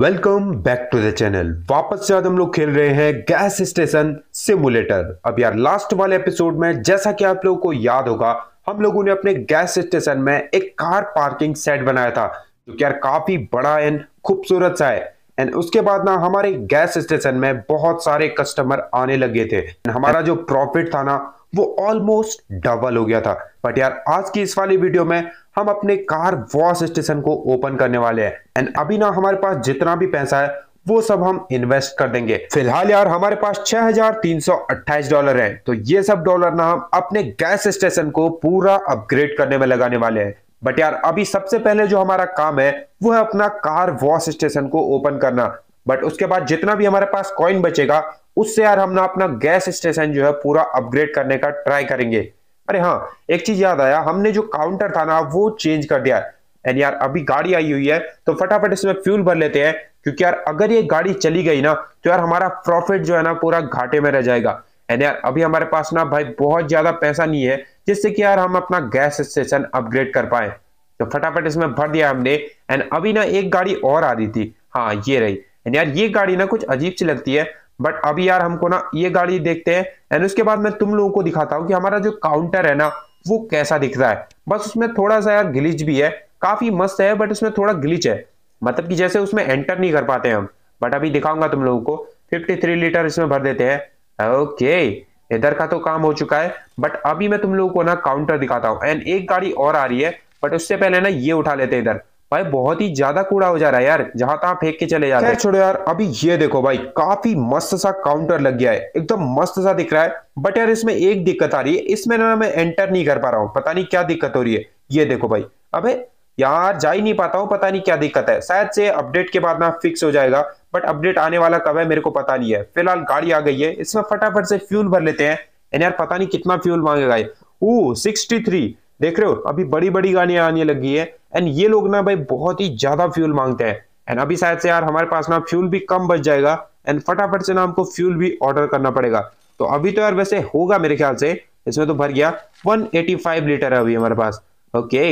Welcome back to the channel वापस से आज हम लोग खेल रहे हैं गैस स्टेशन सिमुलेटर अब यार लास्ट वाले एपिसोड में जैसा कि आप लोगों को याद होगा हम लोगों ने अपने गैस स्टेशन में एक कार पार्किंग सेट बनाया था जो कि यार काफी बड़ा एंड खूबसूरत सा है एंड उसके बाद ना हमारे गैस स्टेशन में बहुत सारे कस्टमर आने लगे थे हमारा जो प्रॉफिट था ना वो ऑलमोस्ट डबल हो गया था बट यार आज की इस वाली वीडियो में हम अपने कार वॉश स्टेशन को ओपन करने वाले हैं एंड अभी ना हमारे पास जितना भी पैसा है वो सब हम इन्वेस्ट कर देंगे फिलहाल यार हमारे पास 6,328 डॉलर है तो ये सब डॉलर ना हम अपने गैस स्टेशन को पूरा अपग्रेड करने में लगाने वाले हैं बट यार अभी सबसे पहले जो हमारा काम है वो है अपना कार वॉश स्टेशन को ओपन करना बट उसके बाद जितना भी हमारे पास कॉइन बचेगा उससे यार हम ना अपना गैस स्टेशन जो है पूरा अपग्रेड करने का ट्राई करेंगे अरे हाँ एक चीज याद आया हमने जो काउंटर था ना वो चेंज कर दिया एंड यार अभी गाड़ी आई हुई है तो फटाफट इसमें फ्यूल भर लेते हैं क्योंकि यार अगर ये गाड़ी चली गई ना तो यार हमारा प्रॉफिट जो है ना पूरा घाटे में रह जाएगा एंड यार अभी हमारे पास ना भाई बहुत ज्यादा पैसा नहीं है जिससे कि यार हम अपना गैस स्टेशन अपग्रेड कर पाए तो फटाफट इसमें भर दिया हमने एंड अभी ना एक गाड़ी और आ रही थी हाँ ये रही एंड यार ये गाड़ी ना कुछ अजीब सी लगती है बट अभी यार हमको ना ये गाड़ी देखते हैं एंड उसके बाद मैं तुम लोगों को दिखाता हूँ कि हमारा जो काउंटर है ना वो कैसा दिख रहा है बस उसमें थोड़ा सा यार गिलिच भी है काफी मस्त है बट उसमें थोड़ा गिलिच है मतलब कि जैसे उसमें एंटर नहीं कर पाते हैं हम बट अभी दिखाऊंगा तुम लोगों को 53 लीटर इसमें भर देते हैं ओके इधर का तो काम हो चुका है बट अभी मैं तुम लोगों को ना काउंटर दिखाता हूँ एंड एक गाड़ी और आ रही है बट उससे पहले ना ये उठा लेते हैं इधर भाई बहुत ही ज्यादा कूड़ा हो जा रहा है यार जहां तहां फेंक के चले रहे हैं छोड़ो यार अभी ये देखो भाई काफी मस्त सा काउंटर लग गया है एकदम मस्त सा दिख रहा है बट यार इसमें एक दिक्कत आ रही है इसमें ना मैं एंटर नहीं कर पा रहा हूँ पता नहीं क्या दिक्कत हो रही है ये देखो भाई अबे यार जा ही नहीं पाता हूँ पता नहीं क्या दिक्कत है शायद से अपडेट के बाद ना फिक्स हो जाएगा बट अपडेट आने वाला कब है मेरे को पता नहीं है फिलहाल गाड़ी आ गई है इसमें फटाफट से फ्यूल भर लेते हैं एंड यार पता नहीं कितना फ्यूल मांगेगा ये ओ सिक्सटी थ्री देख रहे हो अभी बड़ी बड़ी गाड़ियां आने लगी है एंड ये लोग ना भाई बहुत ही ज्यादा फ्यूल मांगते हैं एंड अभी शायद से यार हमारे पास ना फ्यूल भी कम बच जाएगा एंड फटाफट से ना हमको फ्यूल भी ऑर्डर करना पड़ेगा तो अभी तो यार वैसे होगा मेरे ख्याल से इसमें तो भर गया 185 लीटर है अभी हमारे पास ओके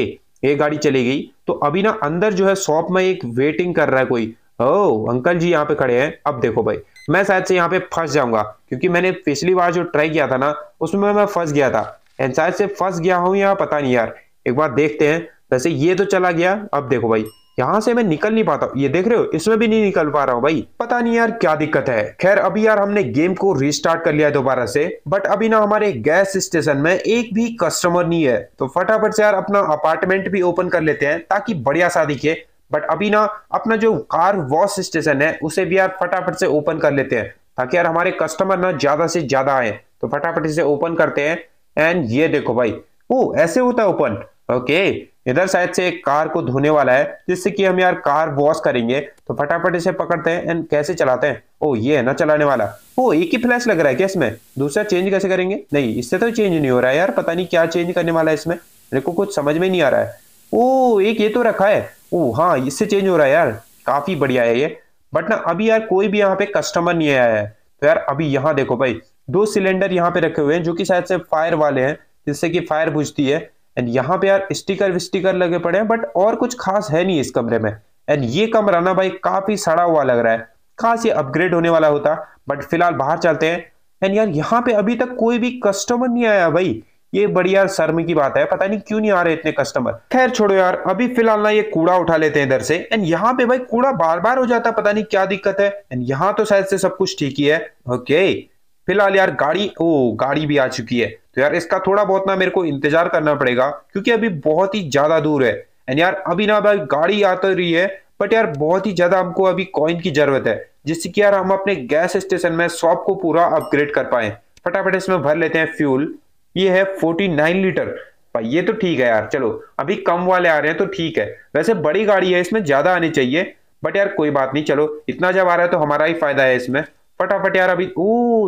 ये गाड़ी चली गई तो अभी ना अंदर जो है शॉप में एक वेटिंग कर रहा है कोई ओ oh, अंकल जी यहाँ पे खड़े हैं अब देखो भाई मैं शायद से यहाँ पे फंस जाऊंगा क्योंकि मैंने पिछली बार जो ट्राई किया था ना उसमें मैं फंस गया था एंड शायद से फंस गया हूँ यहाँ पता नहीं यार एक बार देखते हैं वैसे ये तो चला गया अब देखो भाई यहाँ से मैं निकल नहीं पाता ये देख रहे हो इसमें भी नहीं निकल पा रहा हूँ भाई पता नहीं यार क्या दिक्कत है खैर अभी यार हमने गेम को रिस्टार्ट कर लिया दोबारा से बट अभी ना हमारे गैस स्टेशन में एक भी कस्टमर नहीं है तो फटाफट से यार अपना अपार्टमेंट भी ओपन कर लेते हैं ताकि बढ़िया सा दिखे बट अभी ना अपना जो कार वॉश स्टेशन है उसे भी यार फटाफट से ओपन कर लेते हैं ताकि यार हमारे कस्टमर ना ज्यादा से ज्यादा आए तो फटाफट इसे ओपन करते हैं एंड ये देखो भाई ओ ऐसे होता है ओपन ओके इधर शायद से एक कार को धोने वाला है जिससे कि हम यार कार वॉश करेंगे तो फटाफट इसे पकड़ते हैं एंड कैसे चलाते हैं ओ ये है ना चलाने वाला ओ एक ही फ्लैश लग रहा है क्या इसमें दूसरा चेंज कैसे करेंगे नहीं इससे तो चेंज नहीं हो रहा है यार पता नहीं क्या चेंज करने वाला है इसमें मेरे को कुछ समझ में नहीं आ रहा है ओ एक ये तो रखा है ओ हाँ इससे चेंज हो रहा है यार काफी बढ़िया है ये बट ना अभी यार कोई भी यहाँ पे कस्टमर नहीं आया है तो यार अभी यहाँ देखो भाई दो सिलेंडर यहाँ पे रखे हुए हैं जो कि शायद से फायर वाले हैं जिससे कि फायर बुझती है एंड यहाँ पे यार स्टिकर विस्टिकर लगे पड़े हैं बट और कुछ खास है नहीं इस कमरे में एंड ये कमरा ना भाई काफी सड़ा हुआ लग रहा है खास ये अपग्रेड होने वाला होता बट फिलहाल बाहर चलते हैं एंड यार यहाँ पे अभी तक कोई भी कस्टमर नहीं आया भाई ये बड़ी यार शर्म की बात है पता नहीं क्यों नहीं आ रहे इतने कस्टमर खैर छोड़ो यार अभी फिलहाल ना ये कूड़ा उठा लेते हैं इधर से एंड यहाँ पे भाई कूड़ा बार बार हो जाता है पता नहीं क्या दिक्कत है एंड यहाँ तो शायद से सब कुछ ठीक ही है ओके okay. फिलहाल यार गाड़ी ओ गाड़ी भी आ चुकी है तो यार इसका थोड़ा बहुत ना मेरे को इंतजार करना पड़ेगा क्योंकि अभी बहुत ही ज्यादा दूर है एंड यार अभी ना भाई गाड़ी आ तो रही है बट यार बहुत ही ज्यादा हमको अभी कॉइन की जरूरत है जिससे कि यार हम अपने गैस स्टेशन में शॉप को पूरा अपग्रेड कर पाए फटाफट इसमें भर लेते हैं फ्यूल ये है फोर्टी नाइन लीटर भाई ये तो ठीक है यार चलो अभी कम वाले आ रहे हैं तो ठीक है वैसे बड़ी गाड़ी है इसमें ज्यादा आनी चाहिए बट यार कोई बात नहीं चलो इतना जब आ रहा है तो हमारा ही फायदा है इसमें फटाफट यार अभी ओ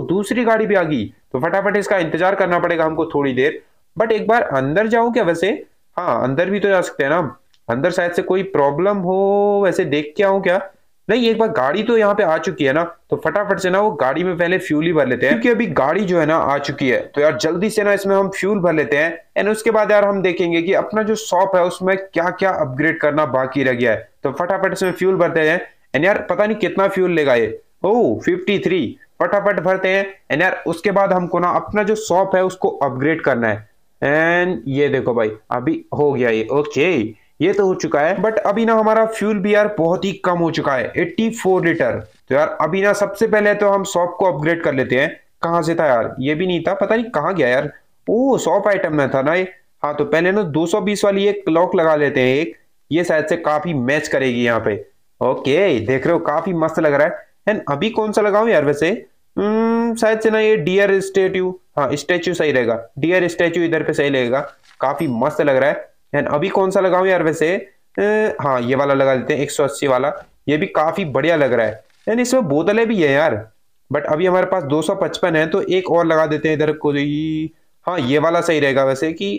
दूसरी गाड़ी भी आ गई तो फटाफट इसका इंतजार करना पड़ेगा हमको थोड़ी देर बट एक बार अंदर जाऊं क्या वैसे हाँ अंदर भी तो जा सकते हैं ना अंदर शायद से कोई प्रॉब्लम हो वैसे देख के आऊं क्या नहीं एक बार गाड़ी तो यहाँ पे आ चुकी है ना तो फटाफट से ना वो गाड़ी में पहले फ्यूल ही भर लेते हैं क्योंकि अभी गाड़ी जो है ना आ चुकी है तो यार जल्दी से ना इसमें हम फ्यूल भर लेते हैं एंड उसके बाद यार हम देखेंगे कि अपना जो शॉप है उसमें क्या क्या अपग्रेड करना बाकी रह गया है तो फटाफट इसमें फ्यूल भरते हैं एंड यार पता नहीं कितना फ्यूल लेगा ये ओ फिफ्टी थ्री फटाफट भरते हैं एंड यार उसके बाद हमको ना अपना जो शॉप है उसको अपग्रेड करना है एंड ये देखो भाई अभी हो गया ये ओके ये तो हो चुका है बट अभी ना हमारा फ्यूल भी यार बहुत ही कम हो चुका है 84 लीटर तो यार अभी ना सबसे पहले तो हम शॉप को अपग्रेड कर लेते हैं कहाँ से था यार ये भी नहीं था पता नहीं कहाँ गया यार ओ शॉप आइटम में था ना ये हाँ तो पहले ना 220 वाली एक क्लॉक लगा लेते हैं एक ये शायद से काफी मैच करेगी यहाँ पे ओके देख रहे हो काफी मस्त लग रहा है एंड अभी कौन सा लगाऊं यार वैसे hmm, शायद से ना ये डियर स्टेच्यू हाँ स्टेच्यू सही रहेगा डियर स्टेच्यू इधर पे सही लगेगा काफी मस्त लग रहा है एंड अभी कौन सा लगाऊं यार वैसे hmm, हाँ ये वाला लगा देते हैं 180 वाला ये भी काफी बढ़िया लग रहा है एंड इसमें बोतलें भी है यार बट अभी हमारे पास 255 है तो एक और लगा देते हैं इधर कोई हाँ ये वाला सही रहेगा वैसे कि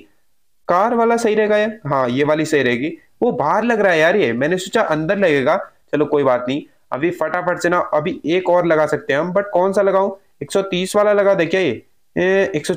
कार वाला सही रहेगा यार हाँ ये वाली सही रहेगी वो बाहर लग रहा है यार ये मैंने सोचा अंदर लगेगा चलो कोई बात नहीं अभी फटाफट से ना अभी एक और लगा सकते हैं हम बट कौन सा लगाऊं 130 वाला लगा क्या ये एक सौ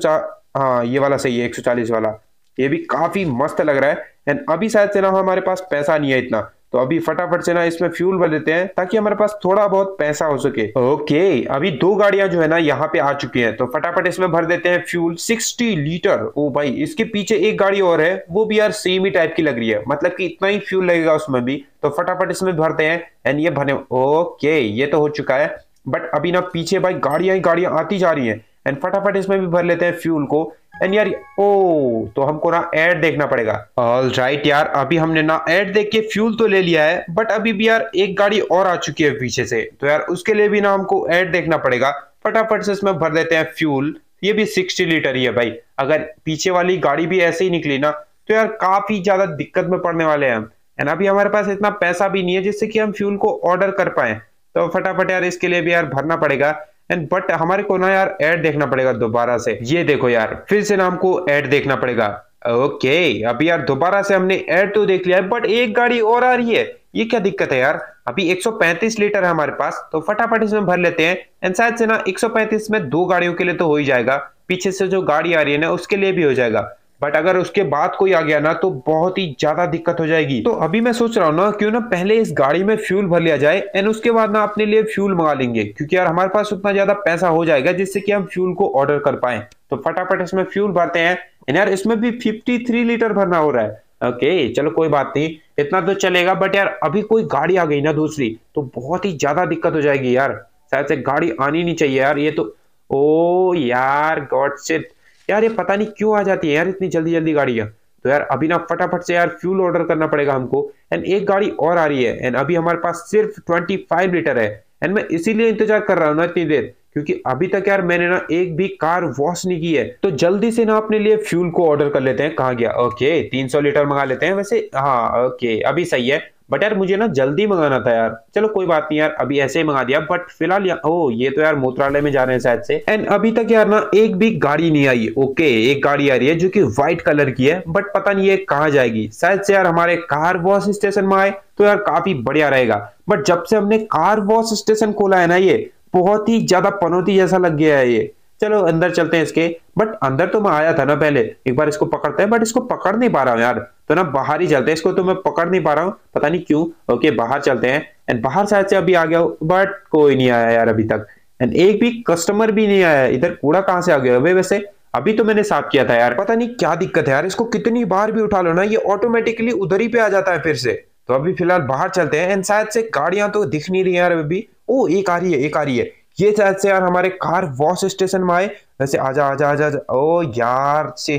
हाँ ये वाला सही है 140 वाला ये भी काफी मस्त लग रहा है एंड अभी शायद से ना हमारे पास पैसा नहीं है इतना तो अभी फटाफट से ना इसमें फ्यूल भर लेते हैं ताकि हमारे पास थोड़ा बहुत पैसा हो सके ओके अभी दो गाड़ियां जो है ना यहाँ पे आ चुकी हैं तो फटाफट इसमें भर देते हैं फ्यूल 60 लीटर ओ भाई इसके पीछे एक गाड़ी और है वो भी यार सेम ही टाइप की लग रही है मतलब की इतना ही फ्यूल लगेगा उसमें भी तो फटाफट इसमें भरते हैं एंड ये भरे ओके ये तो हो चुका है बट अभी ना पीछे भाई गाड़ियां ही गाड़ियां आती जा रही है एंड फटाफट इसमें भी भर लेते हैं फ्यूल को एंड यार ओ तो हमको ना एड देखना पड़ेगा ऑल राइट यार अभी हमने ना एड देख के फ्यूल तो ले लिया है बट अभी भी यार एक गाड़ी और आ चुकी है पीछे से तो यार उसके लिए भी ना हमको एड देखना पड़ेगा फटाफट से इसमें भर देते हैं फ्यूल ये भी सिक्सटी लीटर ही है भाई अगर पीछे वाली गाड़ी भी ऐसे ही निकली ना तो यार काफी ज्यादा दिक्कत में पड़ने वाले हैं एंड अभी हमारे पास इतना पैसा भी नहीं है जिससे कि हम फ्यूल को ऑर्डर कर पाए तो फटाफट यार इसके लिए भी यार भरना पड़ेगा एंड बट हमारे को ना यार एड देखना पड़ेगा दोबारा से ये देखो यार फिर से ना हमको एड देखना पड़ेगा ओके अभी यार दोबारा से हमने एड तो देख लिया है बट एक गाड़ी और आ रही है ये क्या दिक्कत है यार अभी 135 लीटर है हमारे पास तो फटाफट इसमें भर लेते हैं एंड शायद से ना 135 में दो गाड़ियों के लिए तो हो ही जाएगा पीछे से जो गाड़ी आ रही है ना उसके लिए भी हो जाएगा बट अगर उसके बाद कोई आ गया ना तो बहुत ही ज्यादा दिक्कत हो जाएगी तो अभी मैं सोच रहा हूँ ना क्यों ना पहले इस गाड़ी में फ्यूल भर लिया जाए एंड उसके बाद ना अपने लिए फ्यूल मंगा लेंगे क्योंकि यार हमारे पास उतना ज्यादा पैसा हो जाएगा जिससे कि हम फ्यूल को ऑर्डर कर पाए तो फटाफट इसमें फ्यूल भरते हैं एंड यार इसमें भी फिफ्टी लीटर भरना हो रहा है ओके चलो कोई बात नहीं इतना तो चलेगा बट यार अभी कोई गाड़ी आ गई ना दूसरी तो बहुत ही ज्यादा दिक्कत हो जाएगी यार शायद से गाड़ी आनी नहीं चाहिए यार ये तो ओ यार गॉड सिट यार ये पता नहीं क्यों आ जाती है यार इतनी जल्दी जल्दी गाड़ियाँ तो यार अभी ना फटाफट से यार फ्यूल ऑर्डर करना पड़ेगा हमको एंड एक गाड़ी और आ रही है एंड अभी हमारे पास सिर्फ ट्वेंटी फाइव लीटर है एंड मैं इसीलिए इंतजार कर रहा हूँ ना इतनी देर क्योंकि अभी तक यार मैंने ना एक भी कार वॉश नहीं की है तो जल्दी से ना अपने लिए फ्यूल को ऑर्डर कर लेते हैं कहा गया ओके तीन सौ लीटर मंगा लेते हैं वैसे हाँ ओके अभी सही है बट यार मुझे ना जल्दी मंगाना था यार चलो कोई बात नहीं यार अभी ऐसे ही मंगा दिया बट फिलहाल ओ ये तो यार मूत्रालय में जा रहे हैं शायद से एंड अभी तक यार ना एक भी गाड़ी नहीं आई ओके एक गाड़ी आ रही है जो की व्हाइट कलर की है बट पता नहीं ये कहाँ जाएगी शायद से यार हमारे कार वॉश स्टेशन में आए तो यार काफी बढ़िया रहेगा बट जब से हमने कार वॉश स्टेशन खोला है ना ये बहुत ही ज्यादा पनौती जैसा लग गया है ये चलो अंदर चलते हैं इसके बट अंदर तो मैं आया था ना पहले एक बार इसको पकड़ते हैं बट इसको पकड़ नहीं पा रहा हूँ यार तो ना बाहर ही चलते हैं इसको तो मैं पकड़ नहीं पा रहा हूँ पता नहीं क्यों ओके बाहर चलते हैं एंड बाहर शायद से अभी आ गया बट कोई नहीं आया यार अभी तक एंड एक भी कस्टमर भी नहीं आया इधर कूड़ा कहाँ से आ गया वे वैसे अभी तो मैंने साफ किया था यार पता नहीं क्या दिक्कत है यार इसको कितनी बार भी उठा लो ना ये ऑटोमेटिकली उधर ही पे आ जाता है फिर से तो अभी फिलहाल बाहर चलते हैं एंड शायद से गाड़ियां तो दिख नहीं रही यार अभी ओ एक आ रही है एक आ रही है ये शायद से यार हमारे कार वॉश स्टेशन में आए वैसे आजा आजा आजा, आजा ओ यार से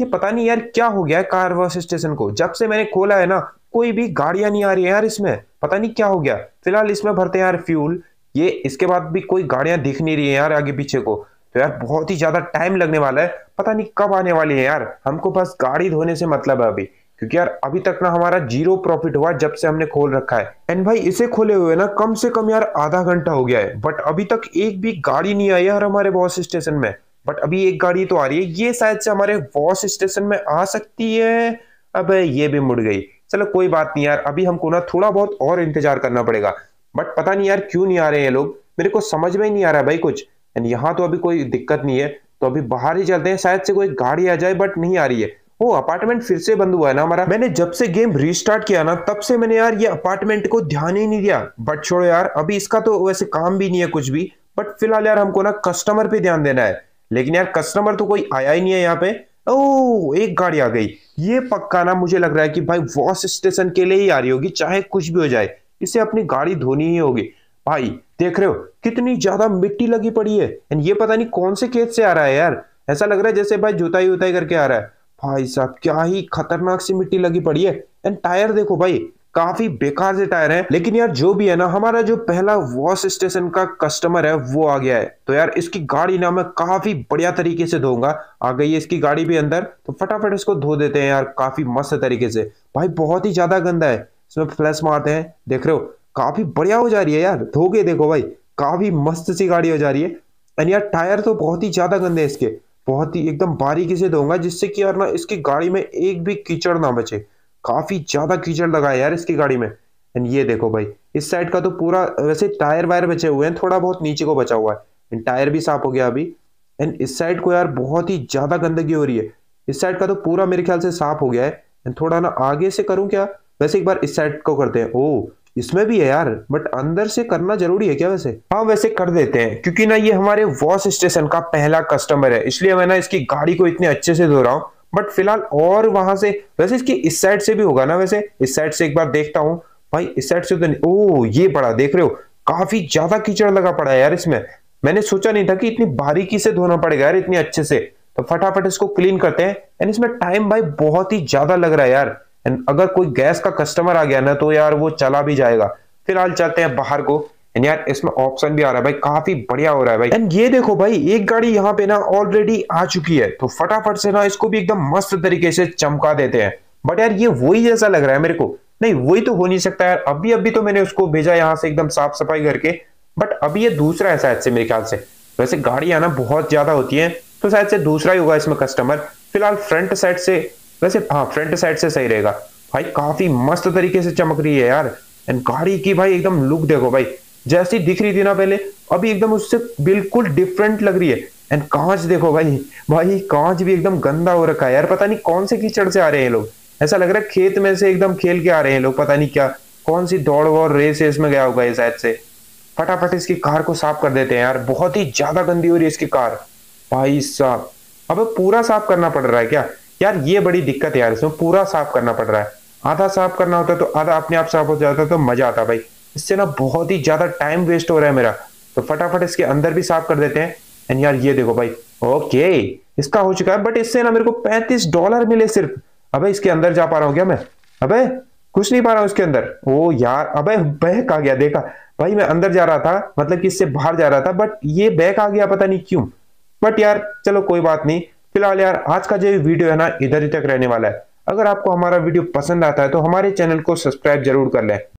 ये पता नहीं यार क्या हो गया है कार वॉश स्टेशन को जब से मैंने खोला है ना कोई भी गाड़ियां नहीं आ रही है यार इसमें पता नहीं क्या हो गया फिलहाल इसमें भरते हैं यार फ्यूल ये इसके बाद भी कोई गाड़ियां दिख नहीं रही है यार आगे पीछे को तो यार बहुत ही ज्यादा टाइम लगने वाला है पता नहीं कब आने वाली है यार हमको बस गाड़ी धोने से मतलब है अभी क्योंकि यार अभी तक ना हमारा जीरो प्रॉफिट हुआ जब से हमने खोल रखा है एंड भाई इसे खोले हुए ना कम से कम यार आधा घंटा हो गया है बट अभी तक एक भी गाड़ी नहीं आई यार हमारे बॉस स्टेशन में बट अभी एक गाड़ी तो आ रही है ये शायद से हमारे बॉस स्टेशन में आ सकती है अब ये भी मुड़ गई चलो कोई बात नहीं यार अभी हमको ना थोड़ा बहुत और इंतजार करना पड़ेगा बट पता नहीं यार क्यों नहीं आ रहे हैं लोग मेरे को समझ में ही नहीं आ रहा भाई कुछ एंड यहाँ तो अभी कोई दिक्कत नहीं है तो अभी बाहर ही चलते हैं शायद से कोई गाड़ी आ जाए बट नहीं आ रही है वो अपार्टमेंट फिर से बंद हुआ है ना हमारा मैंने जब से गेम रिस्टार्ट किया ना तब से मैंने यार ये अपार्टमेंट को ध्यान ही नहीं दिया बट छोड़ो यार अभी इसका तो वैसे काम भी नहीं है कुछ भी बट फिलहाल यार हमको ना कस्टमर पे ध्यान देना है लेकिन यार कस्टमर तो कोई आया ही नहीं है यहाँ पे ओ एक गाड़ी आ गई ये पक्का ना मुझे लग रहा है कि भाई वॉश स्टेशन के लिए ही आ रही होगी चाहे कुछ भी हो जाए इसे अपनी गाड़ी धोनी ही होगी भाई देख रहे हो कितनी ज्यादा मिट्टी लगी पड़ी है एंड ये पता नहीं कौन से खेत से आ रहा है यार ऐसा लग रहा है जैसे भाई जुताई उताई करके आ रहा है भाई साहब क्या ही खतरनाक सी मिट्टी लगी पड़ी है एंड टायर देखो भाई काफी बेकार से टायर है लेकिन यार जो भी है ना हमारा जो पहला वॉश स्टेशन का कस्टमर है वो आ गया है तो यार इसकी गाड़ी ना मैं काफी बढ़िया तरीके से धोऊंगा आ गई है इसकी गाड़ी भी अंदर तो फटाफट इसको धो देते हैं यार काफी मस्त तरीके से भाई बहुत ही ज्यादा गंदा है इसमें फ्लैश मारते हैं देख रहे हो काफी बढ़िया हो जा रही है यार धो के देखो भाई काफी मस्त सी गाड़ी हो जा रही है एंड यार टायर तो बहुत ही ज्यादा गंदे है इसके बहुत ही एकदम बारीकी से धोऊंगा जिससे कि यार ना इसकी गाड़ी में एक भी कीचड़ ना बचे काफ़ी ज़्यादा कीचड़ लगा है यार इसकी गाड़ी में एंड ये देखो भाई इस साइड का तो पूरा वैसे टायर वायर बचे हुए हैं थोड़ा बहुत नीचे को बचा हुआ है एंड टायर भी साफ हो गया अभी एंड इस साइड को यार बहुत ही ज़्यादा गंदगी हो रही है इस साइड का तो पूरा मेरे ख्याल से साफ हो गया है एंड थोड़ा ना आगे से करूँ क्या वैसे एक बार इस साइड को करते हैं ओ इसमें भी है यार बट अंदर से करना जरूरी है क्या वैसे हाँ वैसे कर देते हैं क्योंकि ना ये हमारे वॉश स्टेशन का पहला कस्टमर है इसलिए मैं ना इसकी गाड़ी को इतने अच्छे से धो रहा हूँ बट फिलहाल और वहां से वैसे इसकी इस साइड से भी होगा ना वैसे इस साइड से एक बार देखता हूँ भाई इस साइड से तो नहीं ओ ये पड़ा देख रहे हो काफी ज्यादा कीचड़ लगा पड़ा है यार इसमें मैंने सोचा नहीं था कि इतनी बारीकी से धोना पड़ेगा यार इतने अच्छे से तो फटाफट इसको क्लीन करते हैं एंड इसमें टाइम भाई बहुत ही ज्यादा लग रहा है यार एंड अगर कोई गैस का कस्टमर आ गया ना तो यार वो चला भी जाएगा फिलहाल चलते हैं बाहर को एंड यार इसमें ऑप्शन भी आ रहा है भाई काफी बढ़िया हो रहा है भाई एंड ये देखो भाई एक गाड़ी यहाँ पे ना ऑलरेडी आ चुकी है तो फटाफट से ना इसको भी एकदम मस्त तरीके से चमका देते हैं बट यार ये वही जैसा लग रहा है मेरे को नहीं वही तो हो नहीं सकता यार अभी अभी तो मैंने उसको भेजा यहाँ से एकदम साफ सफाई करके बट अभी ये दूसरा है शायद से मेरे ख्याल से वैसे गाड़ी आना बहुत ज्यादा होती है तो शायद से दूसरा ही होगा इसमें कस्टमर फिलहाल फ्रंट साइड से वैसे हाँ फ्रंट साइड से सही रहेगा भाई काफी मस्त तरीके से चमक रही है यार एंड गाड़ी की भाई एकदम लुक देखो भाई जैसी दिख रही थी ना पहले अभी एकदम उससे बिल्कुल डिफरेंट लग रही है एंड कांच देखो भाई भाई कांच भी एकदम गंदा हो रखा है यार पता नहीं कौन से कीचड़ से आ रहे हैं लोग ऐसा लग रहा है खेत में से एकदम खेल के आ रहे हैं लोग पता नहीं क्या कौन सी दौड़ वौड़ रेस रेस में गया होगा ये शायद से फटाफट इसकी कार को साफ कर देते हैं यार बहुत ही ज्यादा गंदी हो रही है इसकी कार भाई साहब अब पूरा साफ करना पड़ रहा है क्या यार ये बड़ी दिक्कत है यार इसमें पूरा साफ करना पड़ रहा है आधा साफ करना होता है तो आधा अपने आप साफ हो जाता है तो मजा आता भाई इससे ना बहुत ही ज्यादा टाइम वेस्ट हो रहा है मेरा तो फटाफट इसके अंदर भी साफ कर देते हैं एंड यार ये देखो भाई ओके इसका हो चुका है बट इससे ना मेरे को पैंतीस डॉलर मिले सिर्फ अबे इसके अंदर जा पा रहा हूँ क्या मैं अबे कुछ नहीं पा रहा हूँ इसके अंदर ओ यार अबे बैक आ गया देखा भाई मैं अंदर जा रहा था मतलब कि इससे बाहर जा रहा था बट ये बैक आ गया पता नहीं क्यों बट यार चलो कोई बात नहीं फिलहाल यार आज का जो वीडियो है ना इधर ही तक रहने वाला है अगर आपको हमारा वीडियो पसंद आता है तो हमारे चैनल को सब्सक्राइब जरूर कर लें